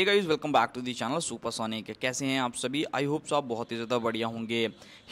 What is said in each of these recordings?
A guys welcome back to the channel Supersonic कैसे हैं आप सभी आई होप्स आप बहुत ही ज़्यादा बढ़िया होंगे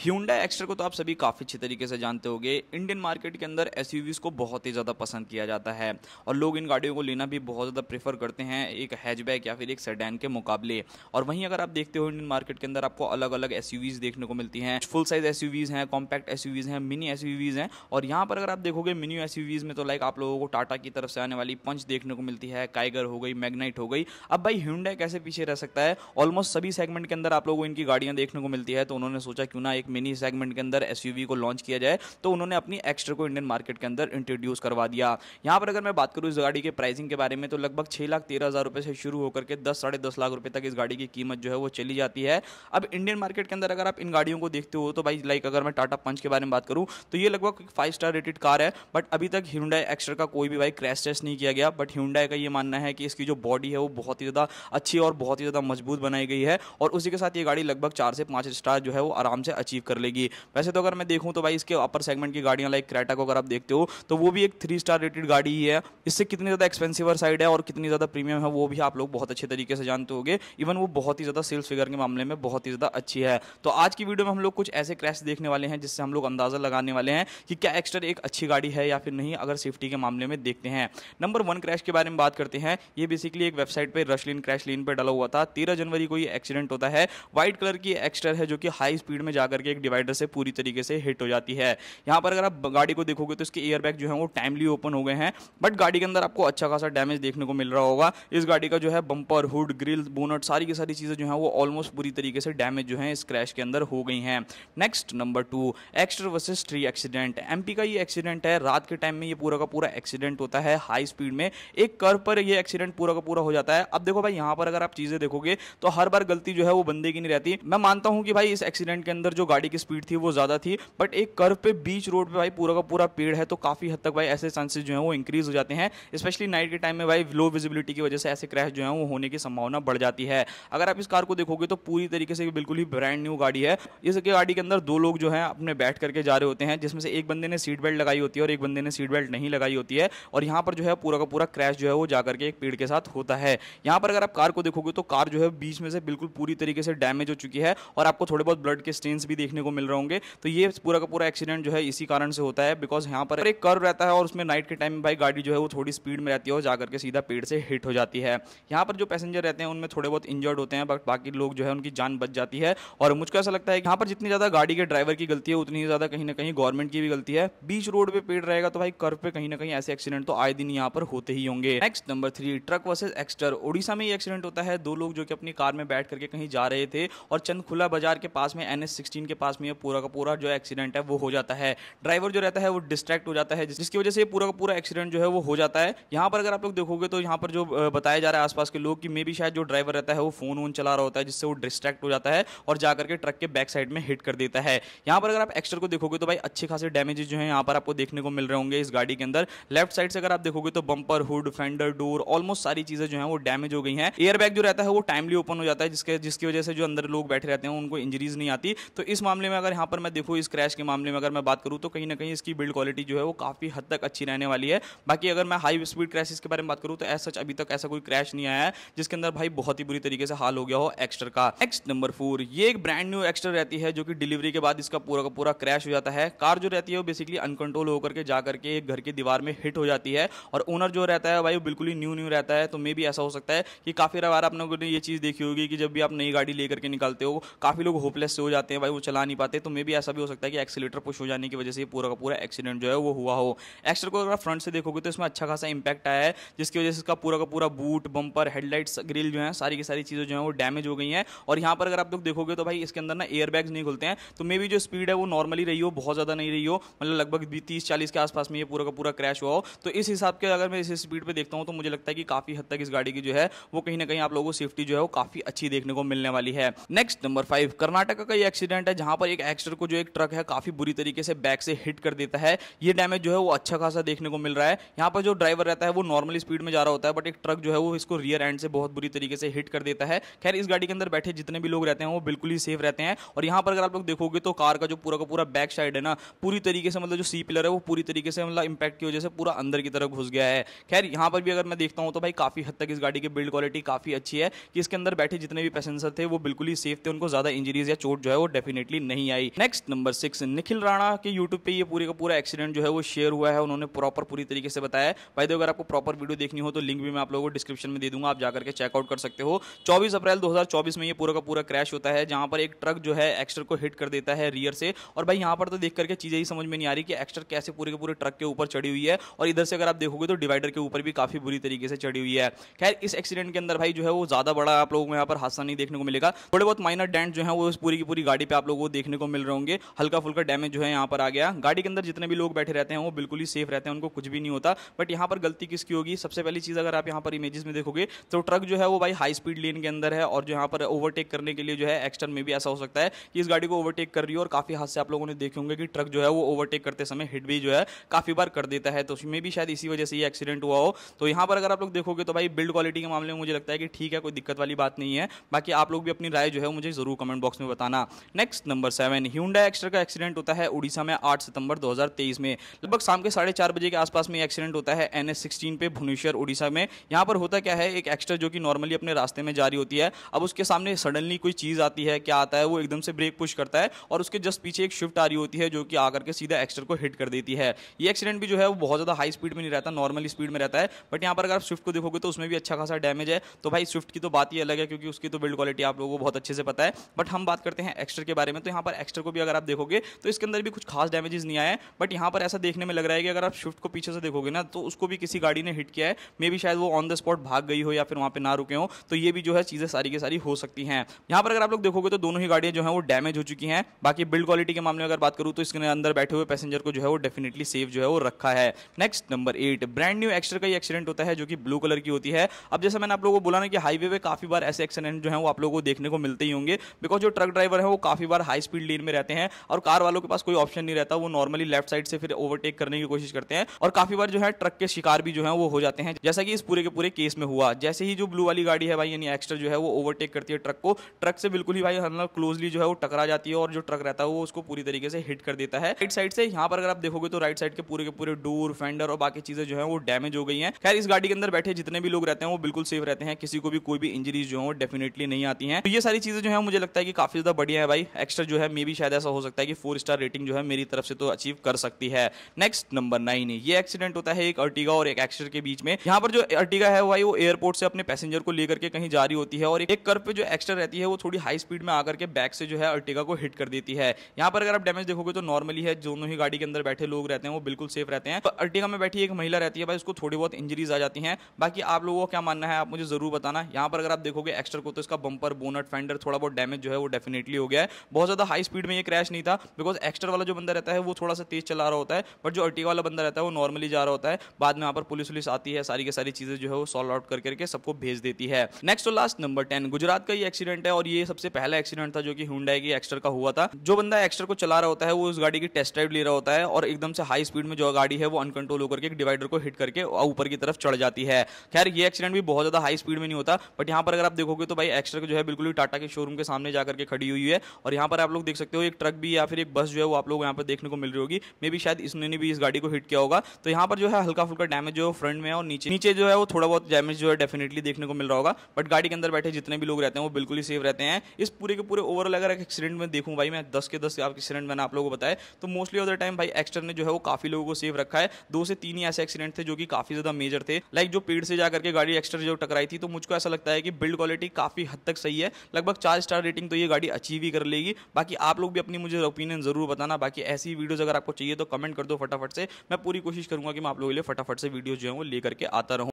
ह्यूडा एक्स्ट्रा को तो आप सभी काफ़ी अच्छे तरीके से जानते होंगे इंडियन मार्केट के अंदर एस को बहुत ही ज़्यादा पसंद किया जाता है और लोग इन गाड़ियों को लेना भी बहुत ज़्यादा प्रेफर करते हैं एक हैचबैक या फिर एक सेडैन के मुकाबले और वहीं अगर आप देखते हो इंडियन मार्केट के अंदर आपको अलग अलग एस देखने को मिलती हैं फुल साइज एस हैं कॉम्पैक्ट एस हैं मिनी एस हैं और यहाँ पर अगर आप देखोगे मिनी एस में तो लाइक आप लोगों को टाटा की तरफ से आने वाली पंच देखने को मिलती है काइगर हो गई मैगनाइट हो गई अब भाई ह्यूंडई कैसे पीछे रह सकता है ऑलमोस्ट सभी सेगमेंट के अंदर आप लोगों को इनकी गाड़ियां देखने को मिलती है तो उन्होंने सोचा क्यों ना एक मिनी सेगमेंट के अंदर एस को लॉन्च किया जाए तो उन्होंने अपनी एक्स्ट्रा को इंडियन मार्केट के अंदर इंट्रोड्यूस करवा दिया यहाँ पर अगर मैं बात करूँ इस गाड़ी के प्राइसिंग के बारे में तो लगभग छह लाख तेरह हज़ार रुपये से शुरू होकर के दस साढ़े दस लाख रुपये तक इस गाड़ी की कीमत जो है वो चली जाती है अब इंडियन मार्केट के अंदर अगर आप इन गाड़ियों को देखते हो तो भाई लाइक अगर मैं टाटा पंच के बारे में बात करूँ तो ये लगभग फाइव स्टार रेटेड कार है बट अभी तक ह्यूंडा एक्स्ट्रा का कोई भी भाई क्रैश टेस्ट नहीं किया गया बट हिंडा का ये मानना है कि इसकी जो बॉडी है वो बहुत ही ज़्यादा अच्छी और बहुत ही ज़्यादा मजबूत बनाई गई है और उसी के साथ ये गाड़ी लगभग चार से पाँच स्टार जो है वो आराम से अचीव कर लेगी वैसे तो अगर मैं देखूँ तो भाई इसके अपर सेगमेंट की गाड़ियाँ लाइक क्रेटा को अगर आप देखते हो तो वो भी एक थ्री स्टार रेटेड गाड़ी ही है इससे कितनी ज़्यादा एक्सपेंसिव साइड है और कितनी ज़्यादा प्रीमियम है वो भी आप लोग बहुत अच्छे तरीके से जानते होगे इवन वो बहुत ही ज़्यादा सेल्स फिगर के मामले में बहुत ही ज़्यादा अच्छी है तो आज की वीडियो में हम लोग कुछ ऐसे क्रैश देखने वाले हैं जिससे हम लोग अंदाज़ा लगाने वाले हैं कि क्या एक्स्टर एक अच्छी गाड़ी है या फिर नहीं अगर सेफ्टी के मामले में देखते हैं नंबर वन क्रैश के बारे में बात करते हैं ये बेसिकली एक वेबसाइट पर रशलिन क्रैश क्रैश लेन पर डला हुआ था तेरह जनवरी को ये एक्सीडेंट होता है व्हाइट कलर की एक्स्टर है जो कि हाई स्पीड में जाकर के एक डिवाइडर से पूरी तरीके से हिट हो जाती है यहाँ पर अगर आप गाड़ी को देखोगे तो इसके एयरबैग जो है वो टाइमली ओपन हो गए हैं बट गाड़ी के अंदर आपको अच्छा खासा डैमेज देखने को मिल रहा होगा इस गाड़ी का जो है बंपर हुड ग्रिल बोनट सारी की सारी चीज़ें जो है वो ऑलमोस्ट पूरी तरीके से डैमेज जो है इस क्रैश के अंदर हो गई हैं next number two Exter versus tree accident एम का ये एक्सीडेंट है रात के टाइम में ये पूरा का पूरा एक्सीडेंट होता है हाई स्पीड में एक कर पर ये एक्सीडेंट पूरा का पूरा हो जाता है अब देखो भाई यहाँ पर अगर आप चीज़ें देखोगे तो हर बार गलती जो है वो बंदे की नहीं रहती मैं मानता हूँ कि भाई इस एक्सीडेंट के अंदर जो गाड़ी की स्पीड थी वो ज़्यादा थी बट एक कर्व पे बीच रोड पे भाई पूरा का पूरा पेड़ है तो काफ़ी हद तक भाई ऐसे चांसेस जो है वो इंक्रीज हो जाते हैं स्पेशली नाइट के टाइम में भाई लो विजिबिलिटी की वजह से ऐसे क्रैश जो है वो होने की संभावना बढ़ जाती है अगर आप इस कार को देखोगे तो पूरी तरीके से बिल्कुल ही ब्रांड न्यू गाड़ी है इस गाड़ी के अंदर दो लोग जो है अपने बैठ करके जा रहे होते हैं जिसमें से एक बंदे ने सीट बेल्ट लगाई होती है और एक बंदे ने सीट बेल्ट नहीं लगाई होती है और यहाँ पर जो है पूरा का पूरा क्रैश जो है वो जाकर के एक पेड़ के साथ होता है यहाँ पर अगर आप कार को देखोगे तो कार जो है बीच में से बिल्कुल पूरी तरीके से डैमेज हो चुकी है और आपको थोड़े बहुत ब्लड के स्टेन्स भी देखने को मिल रहे होंगे तो ये पूरा का पूरा एक्सीडेंट जो है इसी कारण से होता है बिकॉज यहाँ पर एक कर्व रहता है और उसमें नाइट के टाइम भाई गाड़ी जो है वो थोड़ी स्पीड में रहती है और जाकर के सीधा पेड़ से हिट हो जाती है यहाँ पर जो पैसेंजर रहते हैं उनमें थोड़े बहुत इंजर्ड होते हैं बट बाकी लोग जो है उनकी जान बच जाती है और मुझको ऐसा लगता है कि यहाँ पर जितनी ज़्यादा गाड़ी के ड्राइवर की गलती है उतनी ही ज़्यादा कहीं ना कहीं गवर्नमेंट की भी गलती है बीच रोड पे पेड़ रहेगा तो भाई कर्व पे कहीं ना कहीं ऐसे एक्सीडेंट तो आए दिन यहाँ पर होते ही होंगे next number three truck versus Exter Odisha में ये एक्सीडेंट होता है दो लोग जो कि अपनी कार में बैठ करके कहीं जा रहे थे और चंदखुला बाजार के पास में एन एस के पास में पूरा का पूरा जो एक्सीडेंट है वो हो जाता है ड्राइवर जो रहता है वो डिस्ट्रैक्ट हो जाता है जिसकी वजह से पूरा का पूरा एक्सीडेंट जो है वो हो जाता है यहाँ पर अगर आप लोग देखोगे तो यहाँ पर जो बताया जा रहा है आसपास के लोग कि मे भी शायद जो ड्राइवर रहता है वो फोन वोन चला रहा होता है जिससे वो डिस्ट्रैक्ट हो जाता है और जा करके ट्रक के बैक साइड में हिट कर देता है यहाँ पर अगर आप एक्सटर को देखोगे तो भाई अच्छे खासे डैमेजेस जो है यहाँ पर आपको देखने को मिल रहे होंगे इस गाड़ी के अंदर लेफ्ट साइड से अगर आप देखोगे तो bumper hood fender door almost सारी चीज़ें जो है वो डैमेज हो गई है है एयरबैग जो रहता है वो टाइमली ओपन हो जाता है जिसके जिसकी वजह से जो अंदर लोग बैठे रहते हैं उनको इंजरीज नहीं आती तो इस मामले में अगर यहाँ पर मैं देखूँ इस क्रैश के मामले में अगर मैं बात करूँ तो कहीं ना कहीं इसकी बिल्ड क्वालिटी जो है वो काफ़ी हद तक अच्छी रहने वाली है बाकी अगर मैं हाई स्पीड क्रैशेस के बारे में बात करूँ तो ऐसा अभी तक ऐसा कोई क्रैश नहीं आया है जिसके अंदर भाई बहुत ही बुरी तरीके से हाल हो गया हो एक्स्टर का नेक्स्ट नंबर फोर ये एक ब्रांड न्यू एक्स्टर रहती है जो कि डिलीवरी के बाद इसका पूरा का पूरा क्रैश हो जाता है कार जो रहती है वो बेसिकली अनकंट्रोल होकर के जा करके एक घर की दीवार में हिट हो जाती है और ओनर जो रहता है भाई बिल्कुल ही न्यू न्यू रहता है तो मे भी ऐसा हो सकता है कि काफ़ी बार आप लोगों ने ये चीज़ देखी होगी कि जब भी आप नई गाड़ी लेकर के निकालते हो काफ़ी लोग होपलेस से हो जाते हैं भाई वो चला नहीं पाते तो मे भी ऐसा भी हो सकता है कि एक्सीटर पुश हो जाने की वजह से पूरा का पूरा एक्सीडेंट जो है वो हुआ हो एक्सीटर को अगर आप फ्रंट से देखोगे तो इसमें अच्छा खासा इंपैक्ट आया है जिसकी वजह से इसका पूरा का पूरा बूट बंपर हेडलाइट ग्रिल जो है सारी की सारी चीज़ें जो है वो डैमेज हो गई हैं और यहाँ पर अगर आप लोग देखोगे तो भाई इसके अंदर ना एयरबैग्स नहीं खुलते हैं तो मे भी जो स्पीड है वो नॉर्मली रही हो बहुत ज़्यादा नहीं रही हो मतलब लगभग तीस चालीस के आसपास में ये पूरा का पूरा क्रैश हुआ हो तो इस हिसाब के अगर मैं इस स्पीड पर देखता हूँ तो मुझे लगता है कि काफ़ी हद तक इस गाड़ी की जो है वो कहीं ना कहीं आप लोगों को सेफ्टी जो है वो काफी अच्छी देखने को मिलने वाली है नेक्स्ट नंबर फाइव कर्नाटक का एक्सीडेंट है जहां पर एक एक्स्टर को जो एक ट्रक है काफी बुरी तरीके से बैक से हिट कर देता है ये डैमेज जो है वो अच्छा खासा देखने को मिल रहा है यहाँ पर जो ड्राइवर रहता है वो नॉर्मल स्पीड में जा रहा होता है बट एक ट्रक जो है वो इसको रियर एंड से बहुत बुरी तरीके से हिट कर देता है खैर इस गाड़ी के अंदर बैठे जितने भी लोग रहते हैं वो बिल्कुल ही सेफ रहते हैं और यहाँ पर अगर आप लोग देखोगे तो कार का जो पूरा का पूरा बैक साइड है ना पूरी तरीके से मतलब जो सी पिलर है वो पूरी तरीके से मतलब इंपैक्ट की वजह से पूरा अंदर की तरफ घुस गया है खैर यहाँ पर भी अगर मैं देखता हूँ तो भाई काफी हद तक इस गाड़ी की बिल्ड क्वालिटी क्वालिटी काफ़ी अच्छी है कि इसके अंदर बैठे जितने भी पैसेंजर थे वो बिल्कुल ही सेफ थे उनको ज़्यादा इंजरीज या चोट जो है वो डेफिनेटली नहीं आई next number six Nikhil Rana के यूट्यूब पे ये पूरे का पूरा एक्सीडेंट जो है वो शेयर हुआ है उन्होंने प्रॉपर पूरी तरीके से बताया भाई अगर आपको प्रॉपर वीडियो देखनी हो तो लिंक भी मैं आप लोगों को डिस्क्रिप्शन में दे दूंगा आप जाकर के चेकआउट कर सकते हो चौबीस अप्रैल दो में ये पूरा का पूरा क्रैश होता है जहाँ पर एक ट्रक जो है एक्स्टर को हिट कर देता है रियर से और भाई यहाँ पर तो देख करके चीज़ें ही समझ में नहीं आ रही कि एक्स्टर कैसे पूरे के पूरे ट्रक के ऊपर चढ़ी हुई है और इधर से अगर आप देखोगे तो डिवाइडर के ऊपर भी काफ़ी बुरी तरीके से चढ़ी हुई है खैर इस एक्सीडेंट के अंदर भाई जो है वो ज़्यादा बड़ा आप लोगों को यहाँ पर हादसा नहीं देखने को मिलेगा थोड़े बहुत माइनर डेंट जो है वो इस पूरी की पूरी गाड़ी पे आप लोगों को देखने को मिल रहे होंगे हल्का फुल्का डैमेज जो है यहाँ पर आ गया गाड़ी के अंदर जितने भी लोग बैठे रहते हैं वो बिल्कुल ही सेफ रहते हैं उनको कुछ भी नहीं होता बट यहाँ पर गलती किसकी होगी सबसे पहली चीज़ अगर आप यहाँ पर इमेजेस में देखोगे तो ट्रक जो है वो भाई हाई स्पीड लेन के अंदर है और जो यहाँ पर ओवरटेक करने के लिए जो है एक्सटर्न में भी ऐसा हो सकता है कि इस गाड़ी को ओवरटेक कर रही है और काफ़ी हादसे आप लोगों ने देखे होंगे कि ट्रक जो है वो ओवरटेक करते समय हिट भी जो है काफ़ी बार कर देता है तो उसमें भी शायद इसी वजह से ये एक्सीडेंट हुआ हो तो यहाँ पर अगर आप लोग देखोगे तो भाई बिल्ड क्वालिटी के मामले में मुझे लगता है कि ठीक है कोई दिक्कत वाली बात नहीं है बाकी आप लोग भी अपनी राय जो है मुझे ज़रूर कमेंट बॉक्स में बताना next number seven Hyundai Exter का एक्सीडेंट होता है उड़ीसा में आठ सितंबर दो में लगभग शाम के साढ़े चार बजे के आसपास में एक्सीडेंट होता है एन एस सिक्सटीन पे भुवनेश्वर उड़ीसा में यहाँ पर होता क्या है एक एक्स्ट्रा जो कि नॉर्मली अपने रास्ते में जारी होती है अब उसके सामने सडनली कोई चीज़ आती है क्या आता है वो एकदम से ब्रेक पुश करता है और उसके जस्ट पीछे एक शिफ्ट आ रही होती है जो कि आकर के सीधा एक्स्ट्रा को हिट कर देती है ये एक्सीडेंट भी जो है वो बहुत ज़्यादा हाई स्पीड में नहीं रहता नॉर्मल स्पीड में रहता है बट यहाँ पर अगर आप स्विफ्ट को देखोगे तो उसमें भी अच्छा खासा डैमेज है तो भाई स्विफ्ट की तो बात ही अलग है क्योंकि उसकी तो बिल्ड क्वालिटी आप लोगों को बहुत अच्छे से पता है बट हम बात करते हैं एक्स्ट्रा के बारे में तो यहाँ पर एक्स्ट्रा को भी अगर आप देखोगे तो इसके अंदर भी कुछ खास डैमेजेस नहीं आया बट यहाँ पर ऐसा देखने में लग रहा है कि अगर आप स्विफ्ट को पीछे से देखोगे ना तो उसको भी किसी गाड़ी ने हिट किया है मे भी शायद वो ऑन द स्पॉट भाग गई हो या फिर वहाँ पर ना रुके हो तो ये भी जो है चीज़ें सारी की सारी हो सकती हैं यहाँ पर अगर आप लोग देखोगे तो दोनों ही गाड़ियाँ जो है वो डैमेज हो चुकी हैं बाकी बिल्ड क्वालिटी के मामले में अगर बात करूँ तो इसके अंदर बैठे हुए पैसेंजर को जो है वो डेफिनेटली सेफ जो है वो रखा है next number eight brand new Exter का ही एक्सीडेंट होता है जो कि ब्लू कलर की होती है अब जैसे मैंने आप लोगों को बोला ना कि हाईवे पे काफ़ी बार ऐसे एक्सीडेंट जो है वो आप लोगों को देखने को मिलते ही होंगे बिकॉज जो ट्रक ड्राइवर है वो काफ़ी बार हाई स्पीड लेन में रहते हैं और कार वालों के पास कोई ऑप्शन नहीं रहता वो नॉर्मली लेफ्ट साइड से फिर ओवरटेक करने की कोशिश करते हैं और काफ़ी बार जो है ट्रक के शिकार भी जो है वो हो जाते हैं जैसा कि इस पूरे के पूरे केस में हुआ जैसे ही जो ब्लू वाली गाड़ी है भाई यानी एक्स्ट्रा जो है वो ओवरटेक करती है ट्रक को ट्रक से बिल्कुल ही भाई हम मतलब क्लोजली जो है वो टकरा जाती है और जो ट्रक रहता है वो उसको पूरी तरीके से हिट कर देता है राइट साइड से यहाँ पर अगर आप देखोगे तो राइट साइड के पूरे के पूरे डोर फेंडर और बाकी चीजें जो है वो डैमेज हो गई है खैर इस गाड़ी के अंदर बैठे जितने भी लोग रहते हैं वो बिल्कुल सेफ रहते रहते हैं किसी को भी कोई भी इंजरीज जो है वो डेफिनेटली नहीं आती है तो ये सारी चीज़ें जो है मुझे लगता है कि काफ़ी ज़्यादा बढ़िया है भाई एक्स्ट्रा जो है मे भी शायद ऐसा हो सकता है कि फोर स्टार रेटिंग जो है मेरी तरफ से तो अचीव कर सकती है नेक्स्ट नंबर नाइन ये एक्सीडेंट होता है एक अर्टिगा और एक एक्स्ट्रा के बीच में यहाँ पर जो अर्टिगा है भाई वो एयरपोर्ट से अपने पैसेंजर को लेकर के कहीं जारी होती है और एक कर पे जो एक्स्ट्रा रहती है वो थोड़ी हाई स्पीड में आकर के बैक से जो है अर्टिगा को हिट कर देती है यहाँ पर अगर आप डैमेज देखोगे तो नॉर्मली है दोनों ही गाड़ी के अंदर बैठे लोग रहते हैं वो बिल्कुल सेफ रहते हैं तो अर्टिगा में बैठी एक महिला रहती है भाई उसको थोड़ी बहुत इंजरीज आ जाती है बाकी आप लोगों को क्या मानना है आप मुझे मुझे ज़रूर बताना यहां पर अगर आप देखोगे एक्स्ट्रा को तो इसका बंपर बोनट फेंडर थोड़ा बहुत डैमेज जो है वो डेफिनेटली हो गया है बहुत ज़्यादा हाई स्पीड में ये क्रैश नहीं था बिकॉज एक्स्ट्रा वाला जो बंदा रहता है वो थोड़ा सा तेज चला रहा होता है बट जो अर्टिगा वाला बंदा रहता है वो नॉर्मली जा रहा होता है बाद में यहाँ पर पुलिस वुलिस आती है सारी की सारी चीज़ें जो है वो सॉल्व आउट कर करके सबको भेज देती है नेक्स्ट और लास्ट नंबर टेन गुजरात का ये एक्सीडेंट है और ये सबसे पहला एक्सीडेंट था जो कि हुडाई की एक्स्टर का हुआ था जो बंदा एक्स्टर को चला रहा होता है वो उस गाड़ी की टेस्ट ड्राइव ले रहा होता है और एकदम से हाई स्पीड में जो गाड़ी है वो अनकंट्रोल होकर एक डिवाइडर को हिट करके ऊपर की तरफ चढ़ जाती है खैर ये एक्सीडेंट भी बहुत ज्यादा हाई हाई स्पीड में नहीं होता बट यहाँ पर अगर आप देखोगे तो भाई एक्स्ट्रा जो है बिल्कुल ही टाटा के शोरूम के सामने जा करके खड़ी हुई है और यहाँ पर आप लोग देख सकते हो एक ट्रक भी या फिर एक बस जो है वो आप लोग यहाँ पर देखने को मिल रही होगी मे भी शायद इसने भी इस गाड़ी को हिट किया होगा तो यहाँ पर जो है हल्का फुल्का डैमेज जो फ्रंट में और नीचे नीचे जो है वो थोड़ा बहुत डैमेज जो है डेफिनेटली देखने को मिल रहा होगा बट गाड़ी के अंदर बैठे जितने भी लोग रहते हैं वो बिल्कुल ही सेफ रहते हैं इस पूरे के पूरे ओवरऑल अगर एक्सीडेंट में देखूँ भाई मैं दस के दस एक्सीडेंट मैंने आप लोगों को बताया तो मोस्टली ऑफ द टाइम भाई एक्स्ट्रा ने जो है वो काफी लोगों को सेफ रखा है दो से तीन ही ऐसे एक्सीडेंट थे जो कि काफी ज्यादा मेजर थे लाइक जो पेड़ से जाकर के गाड़ी एक्स्ट्रा जो टकराई आई थी तो मुझको ऐसा लगता है कि बिल्ड क्वालिटी काफ़ी हद तक सही है लगभग चार स्टार रेटिंग तो ये गाड़ी अचीव ही कर लेगी बाकी आप लोग भी अपनी मुझे ओपिनियन ज़रूर बताना बाकी ऐसी वीडियोज़ अगर आपको चाहिए तो कमेंट कर दो फटाफट से मैं पूरी कोशिश करूँगा कि मैं आप लोगों के लिए फटाफट से वीडियो जो है वो लेकर के आता रहूँ